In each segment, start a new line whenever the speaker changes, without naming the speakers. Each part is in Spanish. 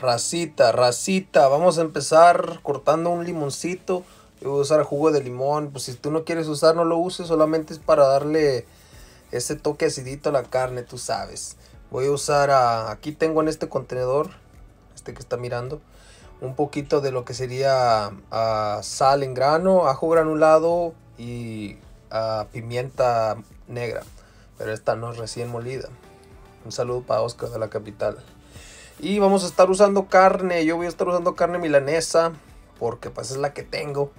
Racita, racita, vamos a empezar cortando un limoncito. Yo voy a usar jugo de limón. Pues si tú no quieres usar, no lo uses. Solamente es para darle ese toque acidito a la carne, tú sabes. Voy a usar, aquí tengo en este contenedor, este que está mirando, un poquito de lo que sería sal en grano, ajo granulado y pimienta negra. Pero esta no es recién molida. Un saludo para Oscar de la capital. Y vamos a estar usando carne. Yo voy a estar usando carne milanesa. Porque pues es la que tengo.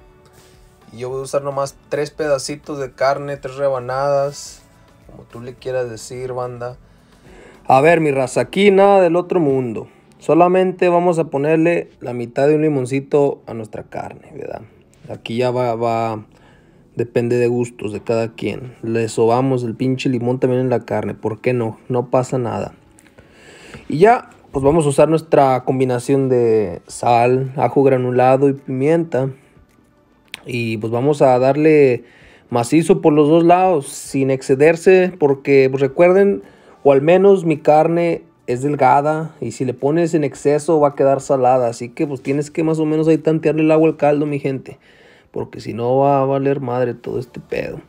Y yo voy a usar nomás tres pedacitos de carne, tres rebanadas. Como tú le quieras decir, banda. A ver, mi raza, aquí nada del otro mundo. Solamente vamos a ponerle la mitad de un limoncito a nuestra carne, ¿verdad? Aquí ya va, va, depende de gustos de cada quien. Le sobamos el pinche limón también en la carne, ¿por qué no? No pasa nada. Y ya pues vamos a usar nuestra combinación de sal, ajo granulado y pimienta. Y pues vamos a darle macizo por los dos lados, sin excederse, porque pues, recuerden, o al menos mi carne es delgada y si le pones en exceso va a quedar salada. Así que pues tienes que más o menos ahí tantearle el agua al caldo, mi gente. Porque si no va a valer madre todo este pedo.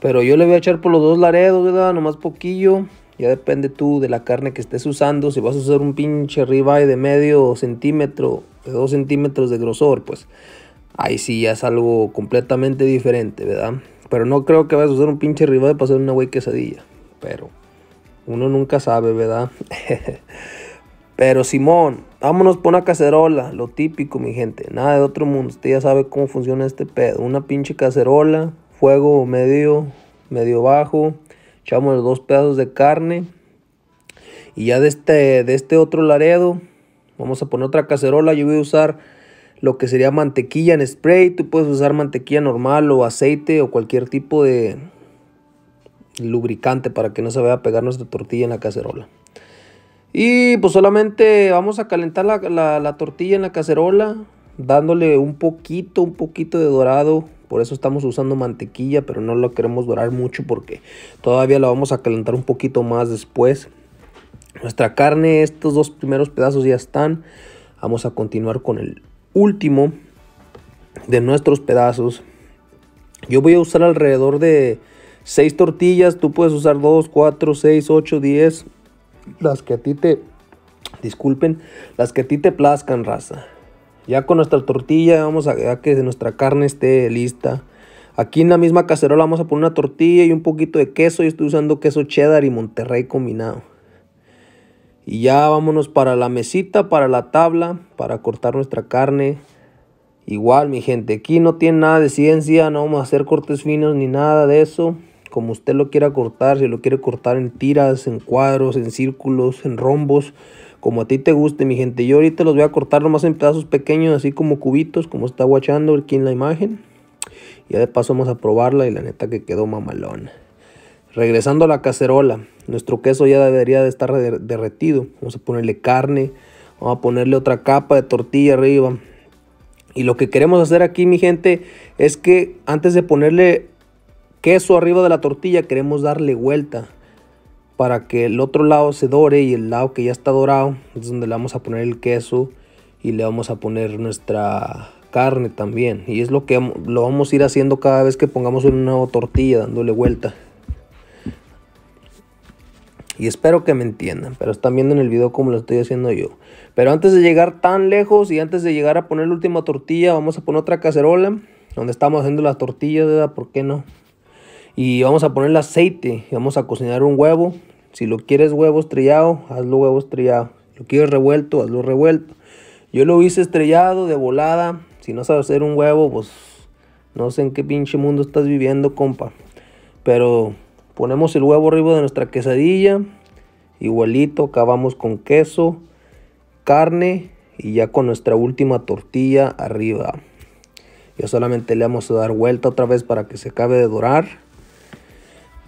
Pero yo le voy a echar por los dos laredos, ¿verdad? Nomás poquillo. Ya depende tú de la carne que estés usando. Si vas a usar un pinche ribeye de medio centímetro, de dos centímetros de grosor, pues ahí sí ya es algo completamente diferente, ¿verdad? Pero no creo que vayas a usar un pinche ribeye para hacer una güey quesadilla. Pero uno nunca sabe, ¿verdad? Pero Simón, vámonos por una cacerola, lo típico, mi gente. Nada de otro mundo. Usted ya sabe cómo funciona este pedo. Una pinche cacerola, fuego medio, medio bajo echamos los dos pedazos de carne. Y ya de este, de este otro laredo, vamos a poner otra cacerola. Yo voy a usar lo que sería mantequilla en spray. Tú puedes usar mantequilla normal o aceite o cualquier tipo de lubricante para que no se vaya a pegar nuestra tortilla en la cacerola. Y pues solamente vamos a calentar la, la tortilla en la cacerola, dándole un poquito, un poquito de dorado por eso estamos usando mantequilla, pero no lo queremos dorar mucho porque todavía la vamos a calentar un poquito más después. Nuestra carne, estos dos primeros pedazos ya están. Vamos a continuar con el último de nuestros pedazos. Yo voy a usar alrededor de 6 tortillas. Tú puedes usar 2, 4, 6, 8, 10. Las que a ti te... Disculpen. Las que a ti te plazcan, raza. Ya con nuestra tortilla vamos a, que nuestra carne esté lista. Aquí en la misma cacerola vamos a poner una tortilla y un poquito de queso. Yo estoy usando queso cheddar y Monterrey combinado. Y ya vámonos para la mesita, para la tabla, para cortar nuestra carne. Igual, mi gente, aquí no tiene nada de ciencia, no vamos a hacer cortes finos ni nada de eso. Como usted lo quiera cortar, si lo quiere cortar en tiras, en cuadros, en círculos, en rombos, como a ti te guste, mi gente. Yo ahorita los voy a cortar nomás en pedazos pequeños, así como cubitos, como está guachando aquí en la imagen. Ya de paso vamos a probarla y la neta que quedó mamalona. Regresando a la cacerola, nuestro queso ya debería de estar derretido. Vamos a ponerle carne, vamos a ponerle otra capa de tortilla arriba. Y lo que queremos hacer aquí, mi gente, es que antes de ponerle queso arriba de la tortilla, queremos darle vuelta para que el otro lado se dore y el lado que ya está dorado es donde le vamos a poner el queso y le vamos a poner nuestra carne también y es lo que lo vamos a ir haciendo cada vez que pongamos una nueva tortilla dándole vuelta y espero que me entiendan, pero están viendo en el video como lo estoy haciendo yo. Pero antes de llegar tan lejos y antes de llegar a poner la última tortilla, vamos a poner otra cacerola donde estamos haciendo las tortillas, ¿Por qué no? Y vamos a ponerle aceite y vamos a cocinar un huevo. Si lo quieres huevo estrellado, hazlo huevo estrellado. Si lo quieres revuelto, hazlo revuelto. Yo lo hice estrellado de volada. Si no sabes hacer un huevo, pues no sé en qué pinche mundo estás viviendo, compa. Pero ponemos el huevo arriba de nuestra quesadilla. Igualito, acabamos con queso, carne y ya con nuestra última tortilla arriba. Ya solamente le vamos a dar vuelta otra vez para que se acabe de dorar.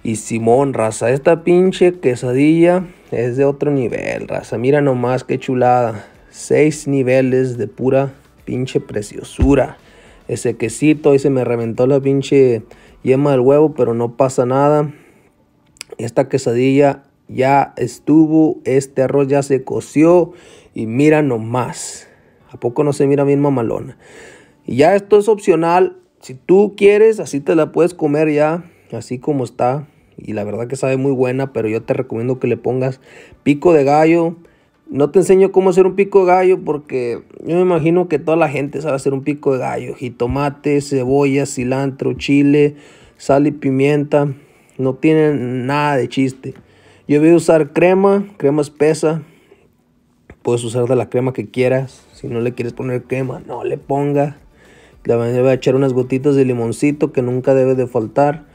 Y Simón, raza, esta pinche quesadilla es de otro nivel, raza. Mira nomás qué chulada. Seis niveles de pura pinche preciosura. Ese quesito, ahí se me reventó la pinche yema del huevo, pero no pasa nada. Esta quesadilla ya estuvo, este arroz ya se coció y mira nomás. ¿A poco no se mira bien mamalona? Y ya esto es opcional. Si tú quieres, así te la puedes comer ya así como está. Y la verdad que sabe muy buena, pero yo te recomiendo que le pongas pico de gallo. No te enseño cómo hacer un pico de gallo porque yo me imagino que toda la gente sabe hacer un pico de gallo. Jitomate, cebolla, cilantro, chile, sal y pimienta. No tienen nada de chiste. Yo voy a usar crema, crema espesa. Puedes usar de la crema que quieras. Si no le quieres poner crema, no le ponga. Le voy a echar unas gotitas de limoncito que nunca debe de faltar.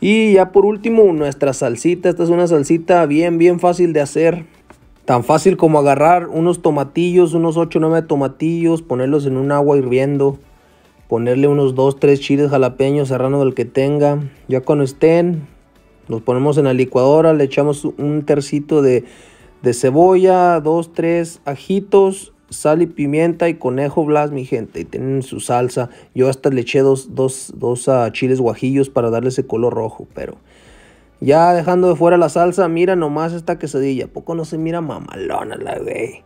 Y ya por último, nuestra salsita. Esta es una salsita bien, bien fácil de hacer. Tan fácil como agarrar unos tomatillos, unos 8 o 9 tomatillos, ponerlos en un agua hirviendo. Ponerle unos 2, 3 chiles jalapeños, serrano del que tenga. Ya cuando estén, los ponemos en la licuadora, le echamos un tercito de, de cebolla, 2, 3 ajitos sal y pimienta y conejo Blas, mi gente. Y tienen su salsa. Yo hasta le eché dos, dos, ah, chiles guajillos para darle ese color rojo. Pero ya dejando de fuera la salsa, mira nomás esta quesadilla. ¿Poco no se mira mamalona la güey?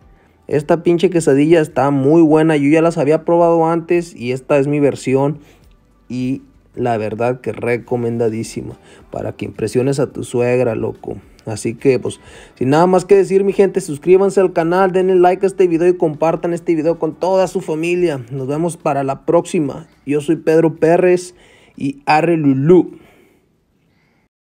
Esta pinche quesadilla está muy buena. Yo ya las había probado antes y esta es mi versión. Y la verdad que recomendadísima. Para que impresiones a tu suegra, loco. Así que pues sin nada más que decir mi gente, suscríbanse al canal, denle like a este video y compartan este video con toda su familia. Nos vemos para la próxima. Yo soy Pedro Pérez y Arre Lulú.